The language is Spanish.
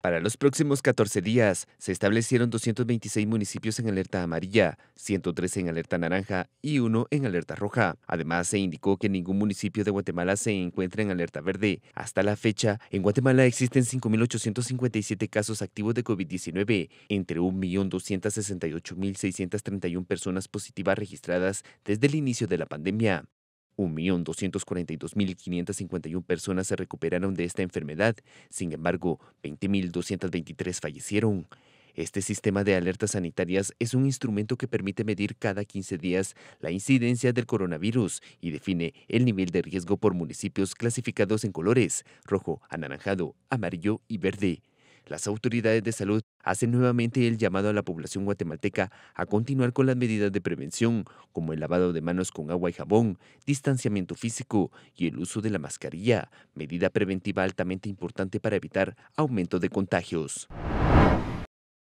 Para los próximos 14 días, se establecieron 226 municipios en alerta amarilla, 103 en alerta naranja y uno en alerta roja. Además, se indicó que ningún municipio de Guatemala se encuentra en alerta verde. Hasta la fecha, en Guatemala existen 5.857 casos activos de COVID-19, entre 1.268.631 personas positivas registradas desde el inicio de la pandemia. 1.242.551 personas se recuperaron de esta enfermedad, sin embargo, 20.223 fallecieron. Este sistema de alertas sanitarias es un instrumento que permite medir cada 15 días la incidencia del coronavirus y define el nivel de riesgo por municipios clasificados en colores rojo, anaranjado, amarillo y verde las autoridades de salud hacen nuevamente el llamado a la población guatemalteca a continuar con las medidas de prevención, como el lavado de manos con agua y jabón, distanciamiento físico y el uso de la mascarilla, medida preventiva altamente importante para evitar aumento de contagios.